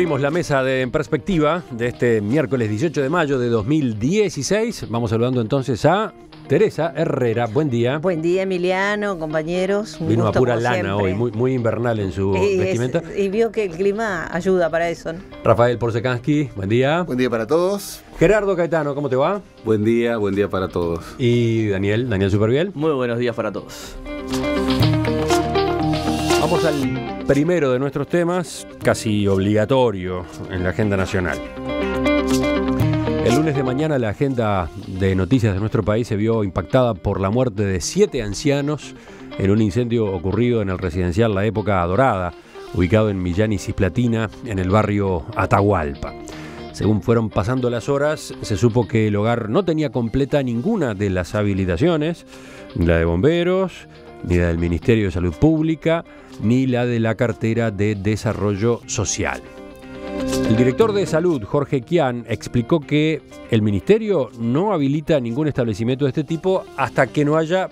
Abrimos la mesa de En Perspectiva de este miércoles 18 de mayo de 2016. Vamos saludando entonces a Teresa Herrera. Buen día. Buen día, Emiliano, compañeros. Vino a pura lana hoy, muy, invernal en su vestimenta. y vio que el clima ayuda para eso. Rafael Porsekansky, buen día. Buen día para todos. Gerardo Caetano, ¿cómo te va? Buen día, buen día para todos. Y Daniel, Daniel Superviel. Muy buenos días para todos. Vamos al primero de nuestros temas, casi obligatorio en la agenda nacional. El lunes de mañana la agenda de noticias de nuestro país se vio impactada por la muerte de siete ancianos en un incendio ocurrido en el residencial La Época Dorada, ubicado en Millán y Cisplatina, en el barrio Atahualpa. Según fueron pasando las horas, se supo que el hogar no tenía completa ninguna de las habilitaciones, la de bomberos, ni la del Ministerio de Salud Pública, ni la de la cartera de Desarrollo Social. El director de salud, Jorge Kian, explicó que el ministerio no habilita ningún establecimiento de este tipo hasta que no haya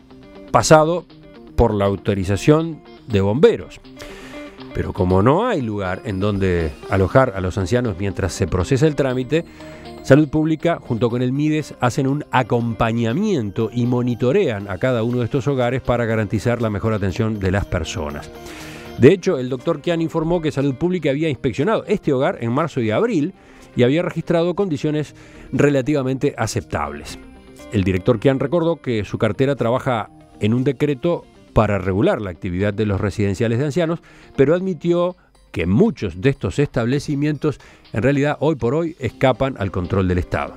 pasado por la autorización de bomberos. Pero como no hay lugar en donde alojar a los ancianos mientras se procesa el trámite, Salud Pública, junto con el MIDES, hacen un acompañamiento y monitorean a cada uno de estos hogares para garantizar la mejor atención de las personas. De hecho, el doctor Kian informó que Salud Pública había inspeccionado este hogar en marzo y abril y había registrado condiciones relativamente aceptables. El director Kian recordó que su cartera trabaja en un decreto para regular la actividad de los residenciales de ancianos, pero admitió que muchos de estos establecimientos en realidad hoy por hoy escapan al control del Estado.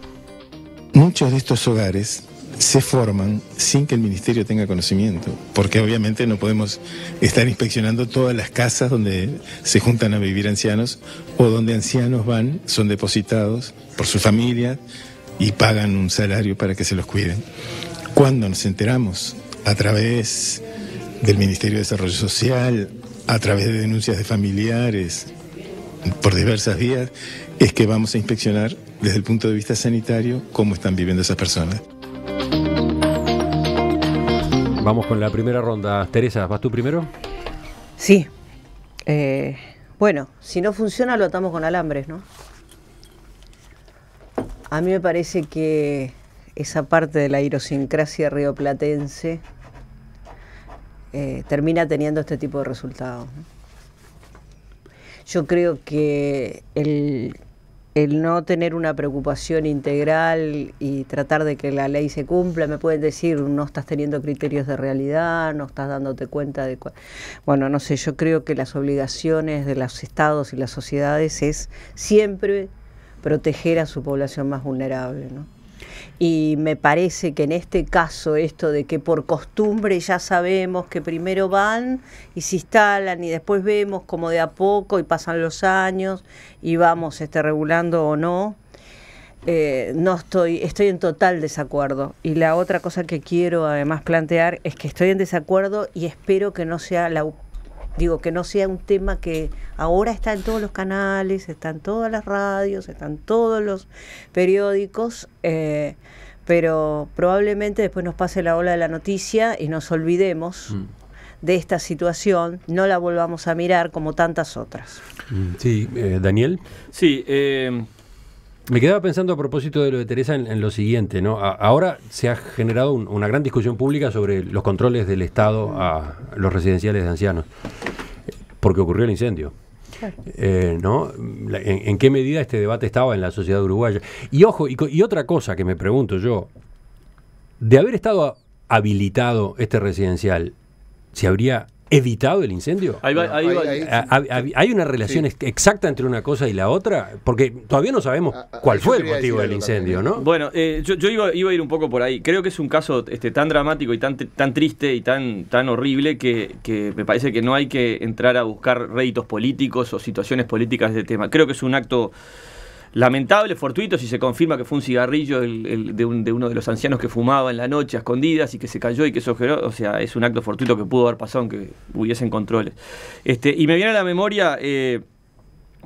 Muchos de estos hogares se forman sin que el ministerio tenga conocimiento, porque obviamente no podemos estar inspeccionando todas las casas donde se juntan a vivir ancianos o donde ancianos van, son depositados por su familia y pagan un salario para que se los cuiden. Cuando nos enteramos a través del Ministerio de Desarrollo Social, a través de denuncias de familiares por diversas vías, es que vamos a inspeccionar desde el punto de vista sanitario cómo están viviendo esas personas. Vamos con la primera ronda. Teresa, ¿vas tú primero? Sí. Eh, bueno, si no funciona lo atamos con alambres, ¿no? A mí me parece que esa parte de la idiosincrasia rioplatense eh, termina teniendo este tipo de resultados. Yo creo que el, no tener una preocupación integral y tratar de que la ley se cumpla, me pueden decir, no estás teniendo criterios de realidad, no estás dándote cuenta de... bueno, no sé, yo creo que las obligaciones de los estados y las sociedades es siempre proteger a su población más vulnerable, ¿no? Y me parece que en este caso esto de que por costumbre ya sabemos que primero van y se instalan y después vemos como de a poco y pasan los años y vamos este, regulando o no, eh, no estoy, estoy en total desacuerdo. Y la otra cosa que quiero además plantear es que estoy en desacuerdo y espero que no sea la Digo, que no sea un tema que ahora está en todos los canales, está en todas las radios, está en todos los periódicos, eh, pero probablemente después nos pase la ola de la noticia y nos olvidemos. Mm. de esta situación, no la volvamos a mirar como tantas otras. Mm, sí, eh, Daniel. Sí, eh, me quedaba pensando a propósito de lo de Teresa en, lo siguiente, ¿no? ahora se ha generado una gran discusión pública sobre los controles del Estado a los residenciales de ancianos, porque ocurrió el incendio. Eh, ¿no? en, qué medida este debate estaba en la sociedad uruguaya? Y ojo, y, y otra cosa que me pregunto yo, de haber estado habilitado este residencial, ¿se habría evitado el incendio? ¿Hay, una relación exacta entre una cosa y la otra? Porque todavía no sabemos ah, ah, cuál fue el motivo del incendio, ¿no? Bueno, eh, yo, iba, a ir un poco por ahí. Creo que es un caso este, tan dramático y tan, tan triste y tan, tan horrible que, que me parece que no hay que entrar a buscar réditos políticos o situaciones políticas de este tema. Creo que es un acto lamentable, fortuito, si se confirma que fue un cigarrillo de, uno de los ancianos que fumaba en la noche a escondidas y que se cayó y que generó. o sea, es un acto fortuito que pudo haber pasado, aunque hubiesen controles. Este, y me viene a la memoria... Eh,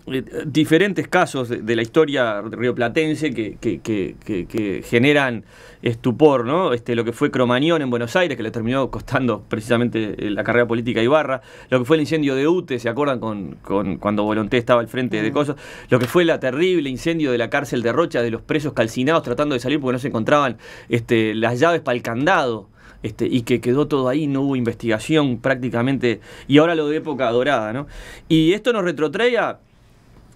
eh, diferentes casos de, la historia rioplatense que, que, que, generan estupor, ¿no? Este, lo que fue Cromañón en Buenos Aires, que le terminó costando precisamente eh, la carrera política a Ibarra, lo que fue el incendio de UTE, ¿se acuerdan? Con, cuando Volonté estaba al frente de mm. cosas, lo que fue la terrible incendio de la cárcel de Rocha, de los presos calcinados tratando de salir porque no se encontraban este, las llaves para el candado. Este, y que quedó todo ahí, no hubo investigación prácticamente, y ahora lo de época dorada, ¿no? Y esto nos retrotrae a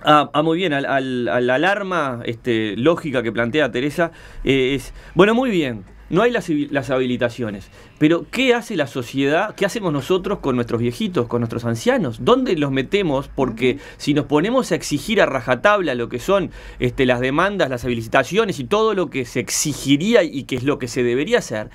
Ah, ah, muy bien, al, a la alarma este, lógica que plantea Teresa eh, es, bueno, muy bien, no hay las, habilitaciones, pero ¿qué hace la sociedad, qué hacemos nosotros con nuestros viejitos, con nuestros ancianos? ¿Dónde los metemos? Porque si nos ponemos a exigir a rajatabla lo que son este, las demandas, las habilitaciones y todo lo que se exigiría y que es lo que se debería hacer,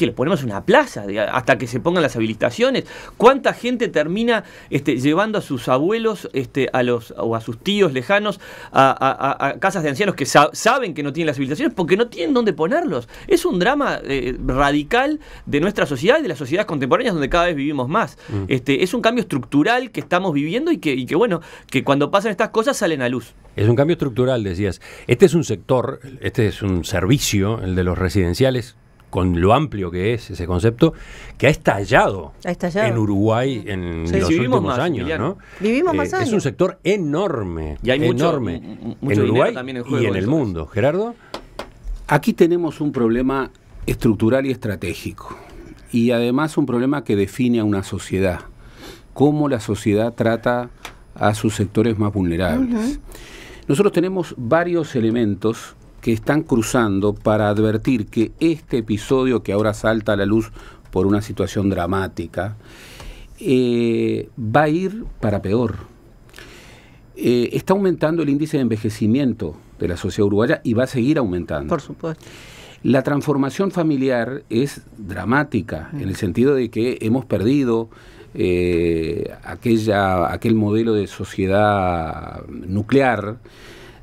que le ponemos una plaza hasta que se pongan las habilitaciones. ¿Cuánta gente termina este, llevando a sus abuelos este, a los, o a sus tíos lejanos a, casas de ancianos que saben que no tienen las habilitaciones porque no tienen dónde ponerlos? Es un drama eh, radical de nuestra sociedad y de las sociedades contemporáneas donde cada vez vivimos más. Mm. Este, es un cambio estructural que estamos viviendo y que, que, bueno, que cuando pasan estas cosas salen a luz. Es un cambio estructural, decías. Este es un sector, este es un servicio, el de los residenciales, con lo amplio que es ese concepto, que ha estallado, en Uruguay en los últimos años. Vivimos más años. Eh, es un sector enorme, y hay enorme mucho, en Uruguay y en el mundo. Gerardo. Aquí tenemos un problema estructural y estratégico, y además un problema que define a una sociedad, cómo la sociedad trata a sus sectores más vulnerables. Nosotros tenemos varios elementos que están cruzando para advertir que este episodio que ahora salta a la luz por una situación dramática, eh, va a ir para peor. Eh, está aumentando el índice de envejecimiento de la sociedad uruguaya y va a seguir aumentando. Por supuesto. La transformación familiar es dramática, en el sentido de que hemos perdido eh, aquella, aquel modelo de sociedad nuclear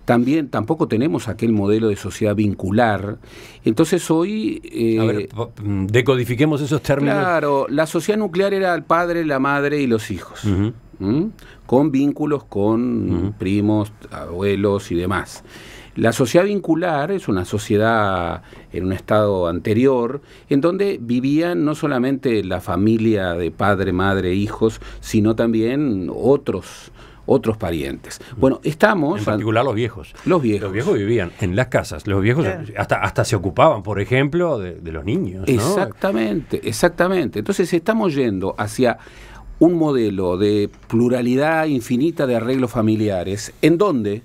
también tampoco tenemos aquel modelo de sociedad vincular. Entonces hoy... A ver, eh, mm, decodifiquemos esos términos. Claro, la sociedad nuclear era el padre, la madre y los hijos. Con vínculos con primos, abuelos y demás. La sociedad vincular es una sociedad en un estado anterior, en donde vivían no solamente la familia de padre, madre, hijos, sino también otros otros parientes. Bueno, estamos... En particular los viejos. Los viejos. Los viejos vivían en las casas. Los viejos hasta, hasta se ocupaban, por ejemplo, de, los niños. Exactamente, exactamente. Entonces estamos yendo hacia un modelo de pluralidad infinita de arreglos familiares en donde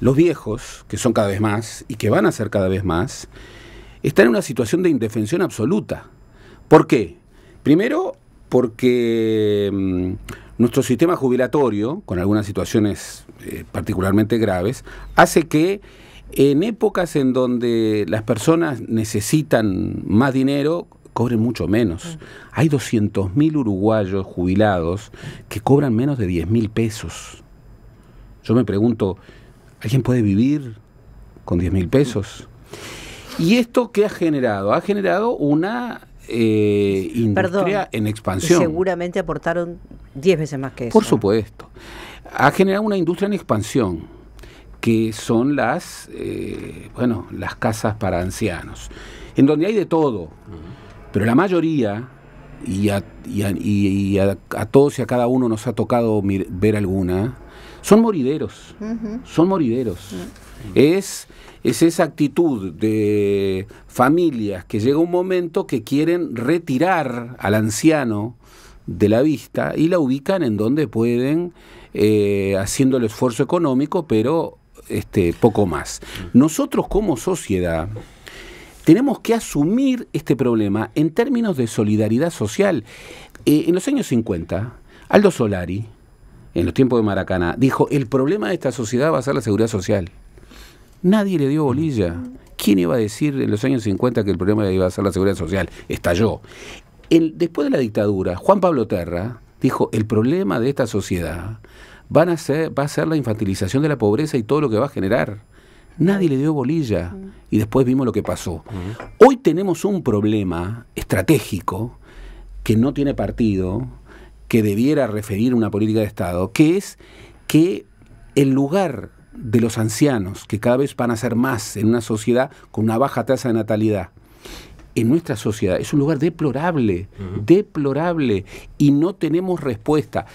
los viejos, que son cada vez más y que van a ser cada vez más, están en una situación de indefensión absoluta. ¿Por qué? Primero, porque... Mm, nuestro sistema jubilatorio, con algunas situaciones eh, particularmente graves, hace que en épocas en donde las personas necesitan más dinero, cobren mucho menos. Hay 200.000 uruguayos jubilados que cobran menos de 10.000 pesos. Yo me pregunto, ¿alguien puede vivir con 10.000 mil pesos? ¿Y esto qué ha generado? Ha generado una eh, industria en expansión. seguramente aportaron 10 veces más que eso. Por supuesto. Ha generado una industria en expansión, que son las, eh, bueno, las casas para ancianos, en donde hay de todo, pero la mayoría, y, a, todos y a cada uno nos ha tocado ver alguna, son morideros, son morideros. es, esa actitud de familias que llega un momento que quieren retirar al anciano de la vista y la ubican en donde pueden, eh, haciendo el esfuerzo económico, pero este, poco más. Nosotros como sociedad tenemos que asumir este problema en términos de solidaridad social. Eh, en los años 50, Aldo Solari, en los tiempos de Maracaná, dijo, el problema de esta sociedad va a ser la seguridad social. Nadie le dio bolilla. ¿Quién iba a decir en los años 50 que el problema iba a ser la seguridad social? Estalló. después de la dictadura, Juan Pablo Terra dijo, el problema de esta sociedad van a ser, va a ser la infantilización de la pobreza y todo lo que va a generar. Nadie le dio bolilla y después vimos lo que pasó. Hoy tenemos un problema estratégico que no tiene partido, que debiera referir una política de Estado, que es que el lugar de los ancianos, que cada vez van a ser más en una sociedad con una baja tasa de natalidad, en nuestra sociedad es un lugar deplorable, deplorable, y no tenemos respuesta.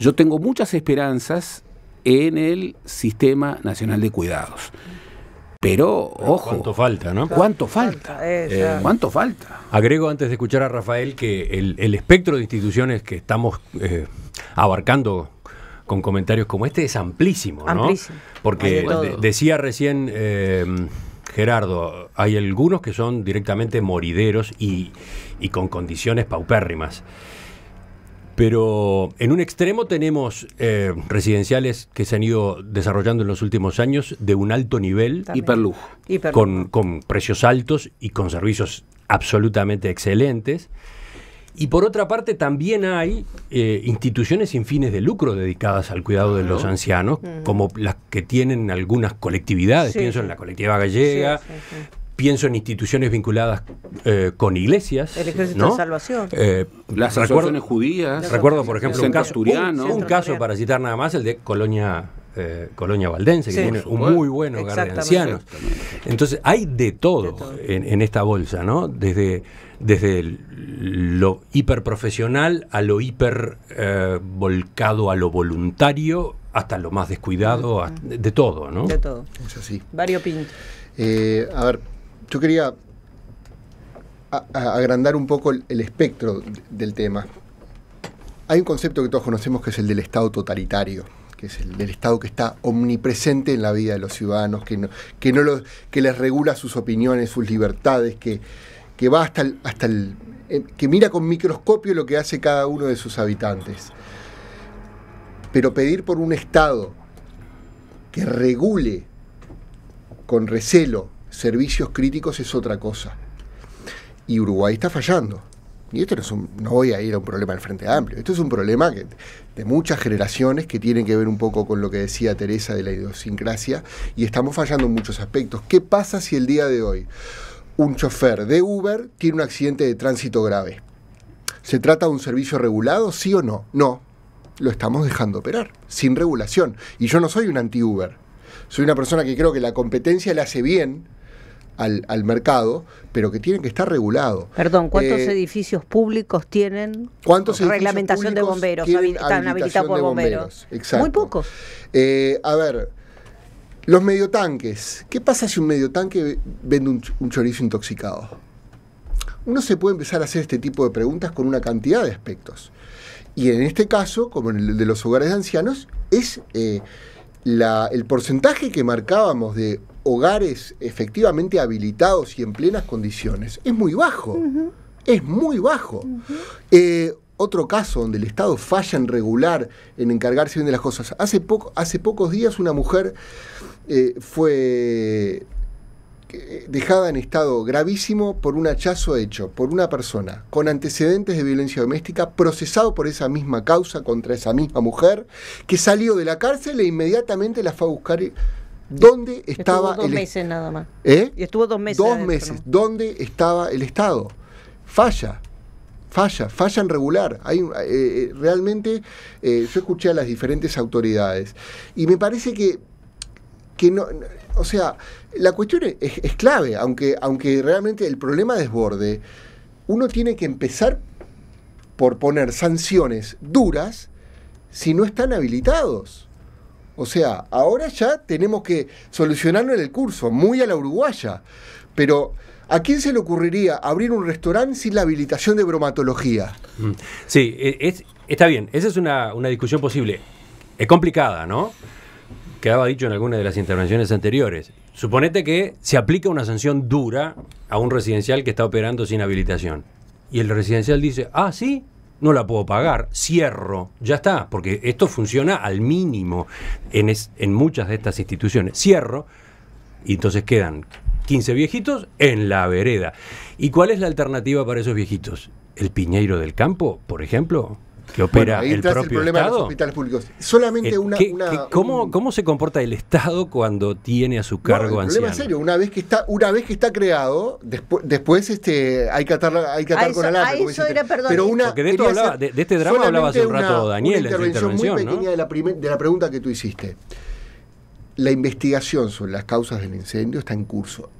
Yo tengo muchas esperanzas en el Sistema Nacional de Cuidados. Pero, ojo. ¿Cuánto falta, no? ¿Cuánto falta? Eh, eh, ¿Cuánto falta? Agrego antes de escuchar a Rafael que el, espectro de instituciones que estamos eh, abarcando con comentarios como este es amplísimo, ¿no? Amplísimo. Porque decía recién Gerardo, hay algunos que son directamente morideros y con condiciones paupérrimas. Pero en un extremo tenemos eh, residenciales que se han ido desarrollando en los últimos años de un alto nivel, hiperlujo, con, con, precios altos y con servicios absolutamente excelentes. Y por otra parte también hay eh, instituciones sin fines de lucro dedicadas al cuidado de los ancianos, como las que tienen algunas colectividades, pienso en la colectiva gallega, pienso en instituciones vinculadas eh, con iglesias. El Ejército de Salvación. Eh, las asociaciones judías. Recuerdo, por ejemplo, un caso, un, caso para citar nada más, el de Colonia eh, Colonia Valdense, que tiene un muy de ancianos. Entonces, hay de todo, En, esta bolsa, ¿no? Desde, desde lo hiperprofesional a lo hiper volcado a lo voluntario, hasta lo más descuidado, de, todo, ¿no? De todo. Es así. Vario Pinto. a ver, yo quería agrandar un poco el, espectro del tema. Hay un concepto que todos conocemos que es el del Estado totalitario que es el del Estado que está omnipresente en la vida de los ciudadanos, que que no que les regula sus opiniones, sus libertades, que, que va hasta el, hasta el eh, que mira con microscopio lo que hace cada uno de sus habitantes. Pero pedir por un Estado que regule con recelo servicios críticos es otra cosa. Y Uruguay está fallando. Y esto no, es un, no voy a ir a un problema del Frente Amplio, esto es un problema de muchas generaciones que tiene que ver un poco con lo que decía Teresa de la idiosincrasia y estamos fallando en muchos aspectos. ¿Qué pasa si el día de hoy un chofer de Uber tiene un accidente de tránsito grave? ¿Se trata de un servicio regulado, sí o no? No, lo estamos dejando operar, sin regulación. Y yo no soy un anti-Uber, soy una persona que creo que la competencia le hace bien al, mercado, pero que tienen que estar regulado. Perdón, ¿cuántos eh, edificios públicos tienen ¿cuántos reglamentación de bomberos? están habilitados por bomberos. Muy pocos. Eh, a ver, los medio tanques, ¿Qué pasa si un medio tanque vende un, chorizo intoxicado? Uno se puede empezar a hacer este tipo de preguntas con una cantidad de aspectos. Y en este caso, como en el de los hogares de ancianos, es eh, el porcentaje que marcábamos de hogares efectivamente habilitados y en plenas condiciones es muy bajo. Es muy bajo. Eh, otro caso donde el Estado falla en regular, en encargarse bien de las cosas. Hace, poco, hace pocos días una mujer eh, fue eh, dejada en estado gravísimo por un hachazo hecho por una persona con antecedentes de violencia doméstica, procesado por esa misma causa contra esa misma mujer, que salió de la cárcel e inmediatamente la fue a buscar ¿Dónde estaba dos el meses nada más. ¿Eh? estuvo dos meses. meses. ¿Dónde estaba el Estado? Falla. Falla, falla en regular. Hay, eh, eh, realmente yo escuché a las diferentes autoridades y me parece que, que no, o sea, la cuestión es, es clave, aunque, aunque realmente el problema desborde, uno tiene que empezar por poner sanciones duras si no están habilitados. O sea, ahora ya tenemos que solucionarlo en el curso, muy a la uruguaya. Pero, ¿a quién se le ocurriría abrir un restaurante sin la habilitación de bromatología? Mm. Sí, e, está bien, esa es una, una discusión posible. Es complicada, ¿no? Quedaba dicho en alguna de las intervenciones anteriores. Suponete que se aplica una sanción dura a un residencial que está operando sin habilitación. Y el residencial dice, ah, sí, no la puedo pagar, cierro, ya está, porque esto funciona al mínimo en, en muchas de estas instituciones. Cierro y entonces quedan 15 viejitos en la vereda. ¿Y cuál es la alternativa para esos viejitos? ¿El piñeiro del campo, por ejemplo? que opera ahí el propio el problema De los hospitales públicos. Solamente eh, una, cómo, ¿Cómo se comporta el Estado cuando tiene a su cargo no, el anciano? problema es serio, una vez que está, una vez que está creado, después, este, hay que atar, hay que con la porque de, este drama hablaba hace un rato Daniel. Una intervención, muy pequeña de, la de la pregunta que tú hiciste. La investigación sobre las causas del incendio está en curso.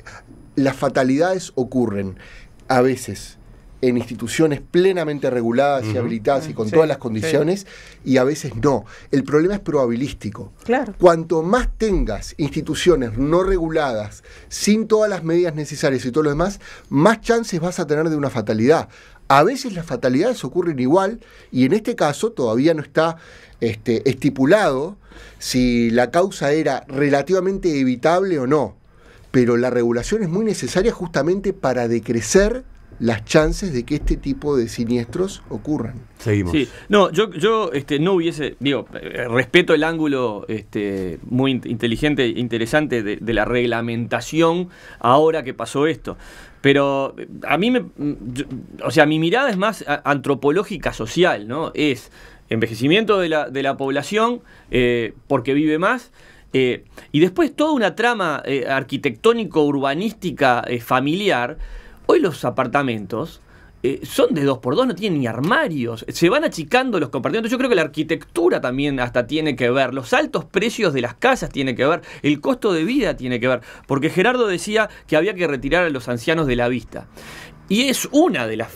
Las fatalidades ocurren a veces en instituciones plenamente reguladas y habilitadas y con todas las condiciones, y a veces no. El problema es probabilístico. Claro. Cuanto más tengas instituciones no reguladas, sin todas las medidas necesarias y todo lo demás, más chances vas a tener de una fatalidad. A veces las fatalidades ocurren igual, y en este caso todavía no está este, estipulado si la causa era relativamente evitable o no. Pero la regulación es muy necesaria justamente para decrecer las chances de que este tipo de siniestros ocurran. Seguimos. No, yo, yo este, no hubiese, digo, eh, respeto el ángulo este, muy inteligente e interesante de, la reglamentación ahora que pasó esto. Pero eh, a mí me, mm, o sea, mi mirada es más antropológica social, ¿no? Es envejecimiento de la, población eh, porque vive más. y después toda una trama arquitectónico-urbanística familiar Hoy los apartamentos eh, son de dos por dos, no tienen ni armarios, se van achicando los compartimentos. Yo creo que la arquitectura también hasta tiene que ver, los altos precios de las casas tiene que ver, el costo de vida tiene que ver, porque Gerardo decía que había que retirar a los ancianos de la vista. Y es una de las.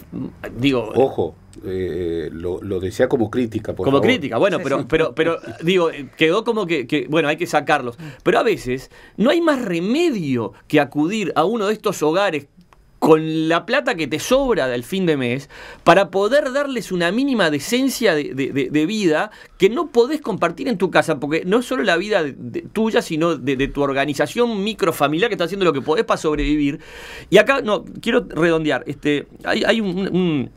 Digo. Ojo, eh, lo, decía como crítica. Por como crítica, bueno, pero, pero, pero digo, eh, quedó como que, que, bueno, hay que sacarlos. Pero a veces no hay más remedio que acudir a uno de estos hogares con la plata que te sobra del fin de mes para poder darles una mínima decencia de, vida que no podés compartir en tu casa, porque no es solo la vida tuya, sino de, tu organización microfamiliar que está haciendo lo que podés para sobrevivir. Y acá, no, quiero redondear, este, hay, un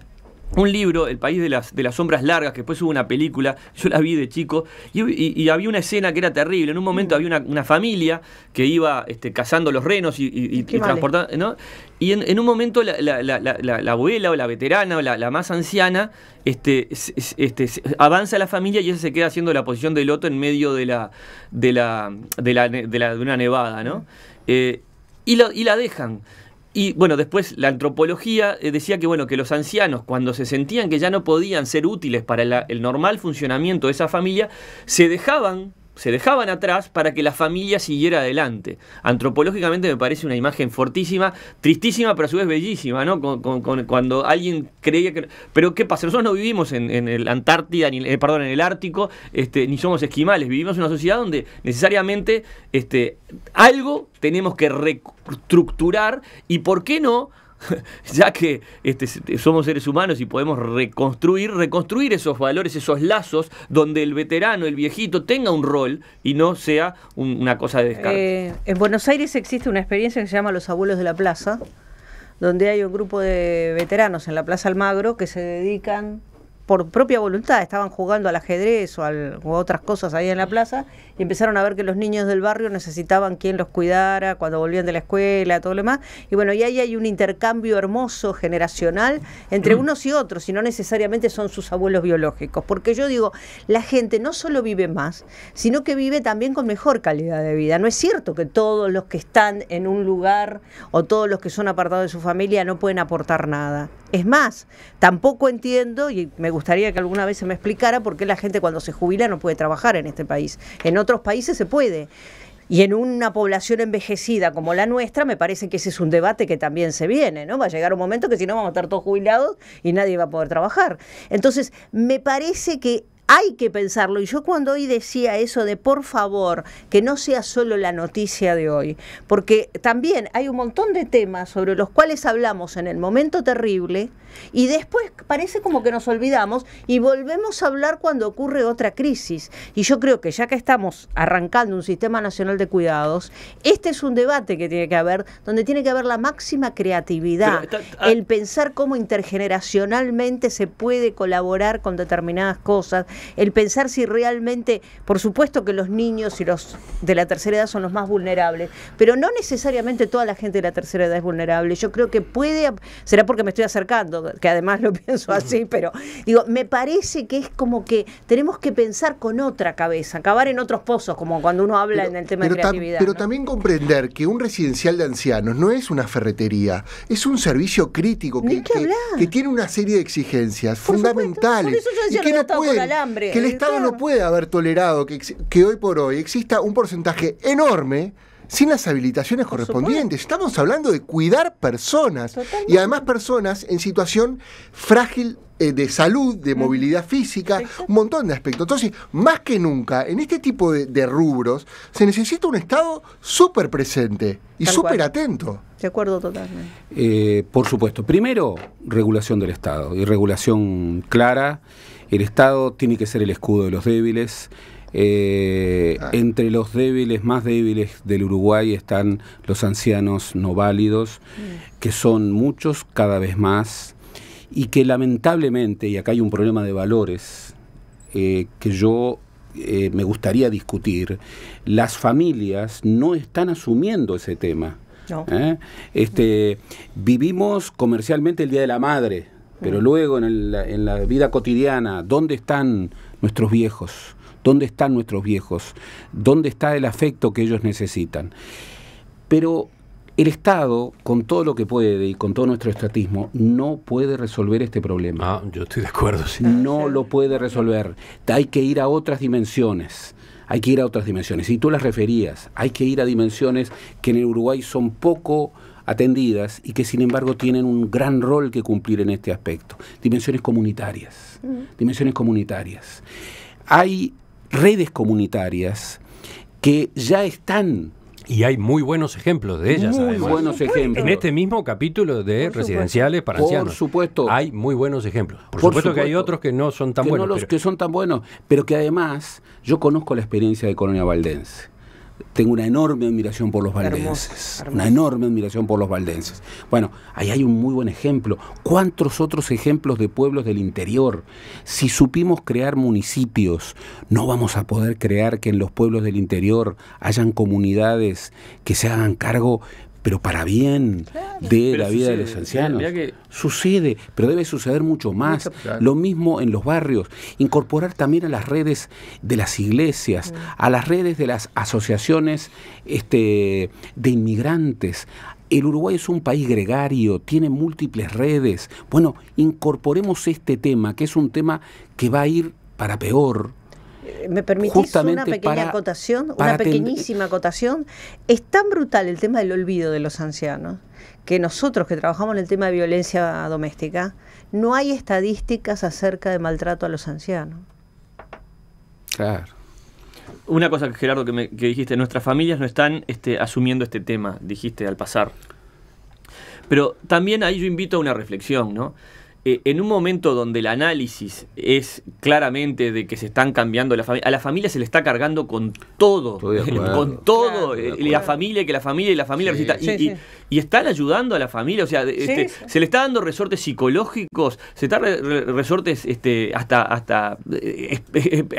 un libro, El País de las, de las Sombras Largas, que después hubo una película, yo la vi de chico, y, había una escena que era terrible. En un momento mm. había una, familia que iba este, cazando los renos y, y transportando. Y eh. en, un momento la, abuela o la veterana o la, más anciana este, este, avanza la familia y ella se queda haciendo la posición del loto en medio de la de la de, la de una nevada, ¿no? Mm. Eh, y, y la dejan. Y bueno, después la antropología eh, decía que bueno, que los ancianos cuando se sentían que ya no podían ser útiles para el normal funcionamiento de esa familia, se dejaban se dejaban atrás para que la familia siguiera adelante. Antropológicamente me parece una imagen fortísima, tristísima, pero a su vez bellísima, ¿no? cuando alguien creía que... Pero ¿qué pasa? Nosotros no vivimos en, el Antártida, ni, eh, perdón, en el Ártico, este, ni somos esquimales, vivimos en una sociedad donde necesariamente este, algo tenemos que reestructurar y, ¿por qué no? ya que este, somos seres humanos y podemos reconstruir, reconstruir esos valores, esos lazos, donde el veterano, el viejito, tenga un rol y no sea una cosa de descarte. Eh, en Buenos Aires existe una experiencia que se llama Los Abuelos de la Plaza, donde hay un grupo de veteranos en la Plaza Almagro que se dedican por propia voluntad, estaban jugando al ajedrez o, otras cosas ahí en la plaza y empezaron a ver que los niños del barrio necesitaban quien los cuidara cuando volvían de la escuela, todo lo demás. Y bueno, y ahí hay un intercambio hermoso generacional entre mm. unos y otros, y no necesariamente son sus abuelos biológicos. Porque yo digo, la gente no solo vive más, sino que vive también con mejor calidad de vida. No es cierto que todos los que están en un lugar o todos los que son apartados de su familia no pueden aportar nada. Es más, tampoco entiendo, y me gustaría que alguna vez se me explicara por qué la gente cuando se jubila no puede trabajar en este país. En otros países se puede. Y en una población envejecida como la nuestra, me parece que ese es un debate que también se viene, ¿no? Va a llegar un momento que si no vamos a estar todos jubilados y nadie va a poder trabajar. Entonces, me parece que hay que pensarlo. Y yo cuando hoy decía eso de por favor, que no sea solo la noticia de hoy, porque también hay un montón de temas sobre los cuales hablamos en el momento terrible y después parece como que nos olvidamos y volvemos a hablar cuando ocurre otra crisis. Y yo creo que ya que estamos arrancando un sistema nacional de cuidados, este es un debate que tiene que haber, donde tiene que haber la máxima creatividad, el pensar cómo intergeneracionalmente se puede colaborar con determinadas cosas, el pensar si realmente, por supuesto que los niños y los de la tercera edad son los más vulnerables, pero no necesariamente toda la gente de la tercera edad es vulnerable. Yo creo que puede, será porque me estoy acercando, que además lo pienso así, pero digo, me parece que es como que tenemos que pensar con otra cabeza, acabar en otros pozos, como cuando uno habla en el tema de creatividad. pero también comprender que un residencial de ancianos no es una ferretería, es un servicio crítico que, que, tiene una serie de exigencias fundamentales. que, no el, eh, Estado no puede haber tolerado que, que hoy por hoy exista un porcentaje enorme sin las habilitaciones correspondientes. Estamos hablando de cuidar personas y además personas en situación frágil eh, de salud, de movilidad física, un montón de aspectos. Entonces, más que nunca, en este tipo de, rubros se necesita un Estado súper presente y súper atento. De acuerdo totalmente. Eh, por supuesto. Primero, regulación del Estado y regulación clara. El Estado tiene que ser el escudo de los débiles. Eh, entre los débiles, más débiles del Uruguay están los ancianos no válidos, mm. que son muchos cada vez más, y que lamentablemente, y acá hay un problema de valores, eh, que yo eh, me gustaría discutir, las familias no están asumiendo ese tema. Este, vivimos comercialmente el Día de la Madre, pero mm. luego en la vida cotidiana, ¿dónde están nuestros viejos? ¿Dónde están nuestros viejos? ¿Dónde está el afecto que ellos necesitan? Pero el Estado, con todo lo que puede y con todo nuestro estatismo, no puede resolver este problema. Ah, yo estoy de acuerdo. Sí. No ah, lo puede resolver. Hay que ir a otras dimensiones. Hay que ir a otras dimensiones. Y tú las referías. Hay que ir a dimensiones que en el Uruguay son poco atendidas y que sin embargo tienen un gran rol que cumplir en este aspecto. Dimensiones comunitarias. Mm. Dimensiones comunitarias. Hay redes comunitarias que ya están y hay muy buenos ejemplos de ellas. Muy buenos ejemplos. En este mismo capítulo de residenciales para ancianos. Por supuesto. Hay muy buenos ejemplos. Por, supuesto, que hay otros que no son tan buenos. los que son tan buenos, pero que además yo conozco la experiencia de Colonia Valdense tengo una enorme admiración por los valdenses. Una enorme admiración por los valdenses. Bueno, ahí hay un muy buen ejemplo. ¿Cuántos otros ejemplos de pueblos del interior? Si supimos crear municipios, no vamos a poder crear que en los pueblos del interior hayan comunidades que se hagan cargo pero para bien de la vida de los ancianos. Sucede, pero debe suceder mucho más. Lo mismo en los barrios. Incorporar también a las redes de las iglesias, a las redes de las asociaciones este, de inmigrantes, el Uruguay es un país gregario, tiene múltiples redes. Bueno, incorporemos este tema, que es un tema que va a ir para peor, ¿Me permitís una pequeña acotación? una pequeñísima acotación. Es tan brutal el tema del olvido de los ancianos que nosotros que trabajamos en el tema de violencia doméstica, no hay estadísticas acerca de maltrato a los ancianos. Claro. Una cosa, Gerardo, que, me, que dijiste, nuestras familias no están este, asumiendo este tema, dijiste al pasar. Pero también ahí yo invito a una reflexión, ¿no? Eh, en un momento donde el análisis es claramente de que se están cambiando la familia, a la familia se le está cargando con todo, con todo, eh, y la familia, que la familia y la familia y están ayudando a la familia, o sea, este, se le está dando resortes psicológicos, se están resortes este, hasta, hasta eh,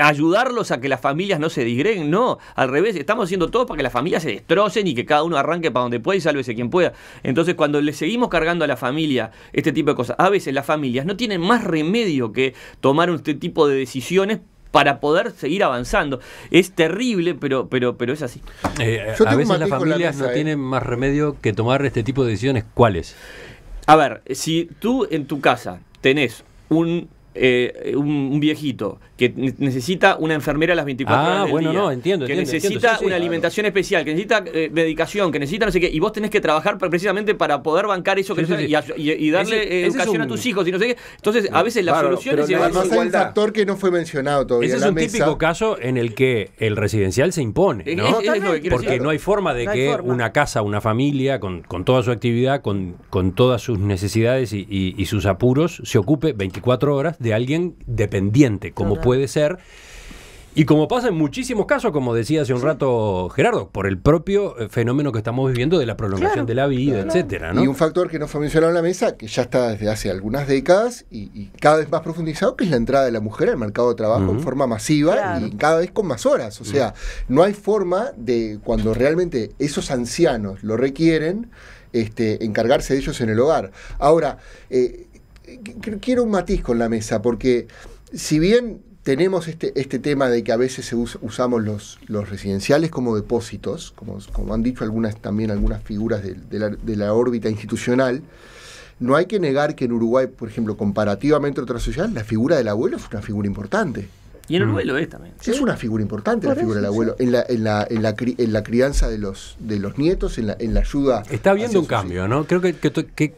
ayudarlos a que las familias no se digreguen, no, al revés, estamos haciendo todo para que las familias se destrocen y que cada uno arranque para donde pueda y sálvese quien pueda. Entonces, cuando le seguimos cargando a la familia este tipo de cosas, a veces las familias no tienen más remedio que tomar este tipo de decisiones para poder seguir avanzando. Es terrible, pero, pero, pero es así. Eh, a veces las familias no ¿eh? tienen más remedio que tomar este tipo de decisiones. ¿Cuáles? A ver, si tú en tu casa tenés un, eh, un viejito que necesita una enfermera a las 24 ah, horas Ah, bueno, no, entiendo, que necesita una alimentación especial, que necesita eh, medicación que necesita no sé qué, y vos tenés que trabajar precisamente para poder bancar eso y, darle eh, educación a tus hijos y no sé qué. Entonces, a veces la solución es no, un factor que no fue mencionado todavía. Ese es un típico caso en el que el residencial se impone, ¿no? Porque no hay forma de que una casa, una familia, con, con, toda su actividad, con, con todas sus necesidades y, y, sus apuros, se ocupe 24 horas de alguien dependiente, como puede ser. Y como pasa en muchísimos casos, como decía hace un rato Gerardo, por el propio eh, fenómeno que estamos viviendo de la prolongación de la vida, etc. etcétera, Y un factor que no fue mencionado en la mesa, que ya está desde hace algunas décadas y, cada vez más profundizado, que es la entrada de la mujer al mercado de trabajo en forma masiva y cada vez con más horas. O sea, no hay forma de cuando realmente esos ancianos lo requieren, este, encargarse de ellos en el hogar. Ahora, eh, quiero un matiz con la mesa, porque si bien tenemos este, este, tema de que a veces usamos los, residenciales como depósitos, como, han dicho algunas, también algunas figuras de, la, órbita institucional. No hay que negar que en Uruguay, por ejemplo, comparativamente a otras sociedades, la figura del abuelo es una figura importante. Y en mm. Uruguay lo es también. Es una figura importante la figura del abuelo, en, la, crianza de los, nietos, en la, en la ayuda. Está habiendo un cambio, ¿no? Creo que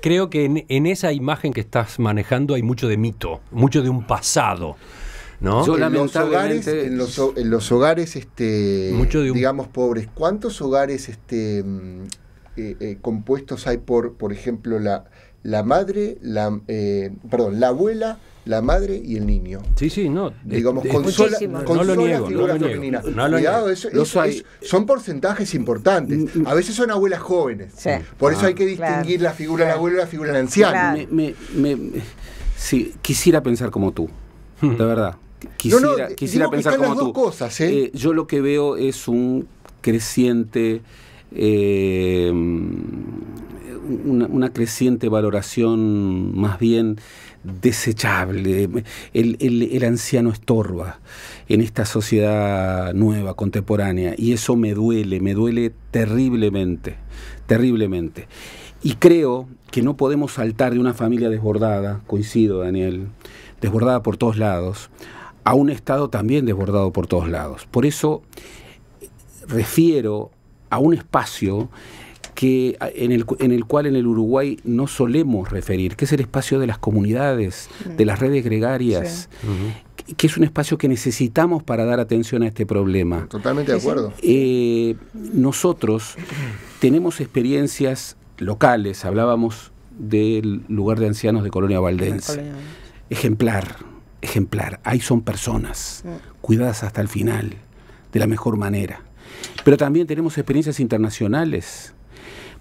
creo que en esa imagen que estás manejando hay mucho de mito, mucho de un pasado. ¿no? en, los hogares, en, los, hogares, este, digamos, pobres, ¿cuántos hogares este, mm, eh, eh, compuestos hay por, por ejemplo, la, la madre, la, eh, perdón, la abuela, la madre y el niño. Sí, sí, no. Digamos, con consola, no, lo niego, Cuidado, eso, son porcentajes importantes. Mm, mm. A veces son abuelas jóvenes. Por eso hay ah. que distinguir la figura del abuelo y la figura del anciano. sí, quisiera pensar como tú, de verdad. Quisiera, pensar como tú. yo lo que veo es un creciente. Eh, una, creciente valoración más bien desechable. El, el, anciano estorba en esta sociedad nueva, contemporánea, y eso me duele, me duele terriblemente, terriblemente. Y creo que no podemos saltar de una familia desbordada, coincido Daniel, desbordada por todos lados, a un Estado también desbordado por todos lados. Por eso refiero a un espacio que, en, el, en el cual en el Uruguay no solemos referir, que es el espacio de las comunidades, mm. de las redes gregarias, que es un espacio que necesitamos para dar atención a este problema. Totalmente de acuerdo. Eh, nosotros tenemos experiencias locales, hablábamos del lugar de ancianos de Colonia Valdense, ejemplar ejemplar. Ahí son personas, cuidadas hasta el final, de la mejor manera. Pero también tenemos experiencias internacionales.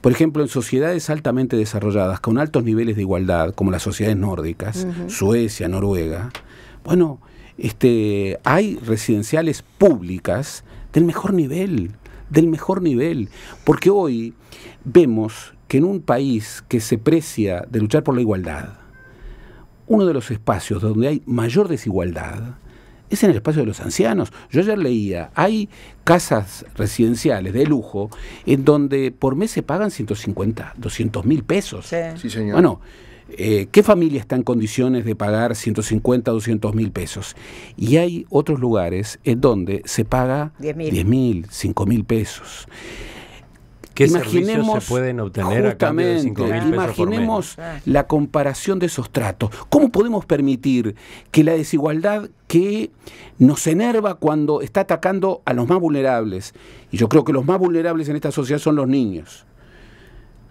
Por ejemplo, en sociedades altamente desarrolladas, con altos niveles de igualdad, como las sociedades nórdicas, Suecia, Noruega, bueno, este, hay residenciales públicas del mejor nivel, del mejor nivel. Porque hoy vemos que en un país que se precia de luchar por la igualdad, uno de los espacios donde hay mayor desigualdad es en el espacio de los ancianos. Yo ayer leía, hay casas residenciales de lujo en donde por mes se pagan 150, 200 mil pesos. Sí. señor. Bueno, eh, ¿qué familia está en condiciones de pagar 150, 200 mil pesos? Y hay otros lugares en donde se paga 10 mil, 5 mil pesos imaginemos, pueden obtener la comparación de esos tratos. ¿Cómo podemos permitir que la desigualdad que nos enerva cuando está atacando a los más vulnerables, y yo creo que los más vulnerables en esta sociedad son los niños,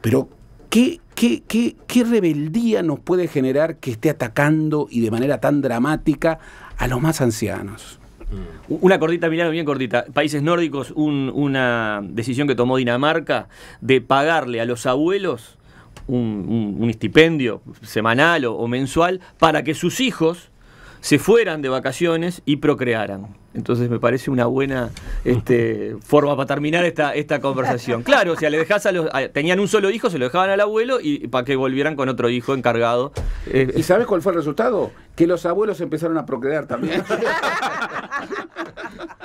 pero ¿qué, qué, qué rebeldía nos puede generar que esté atacando y de manera tan dramática a los más ancianos? Mm. Una cortita, Milano, bien cortita. Países nórdicos, una decisión que tomó Dinamarca de pagarle a los abuelos un, estipendio semanal o mensual para que sus hijos se fueran de vacaciones y procrearan. Entonces me parece una buena este, forma para terminar esta, esta conversación. Claro, o sea, le dejás a los. tenían un solo hijo, se lo dejaban al abuelo y, para que volvieran con otro hijo encargado. ¿Y eh, sabes cuál fue el resultado? Que los abuelos empezaron a procrear también.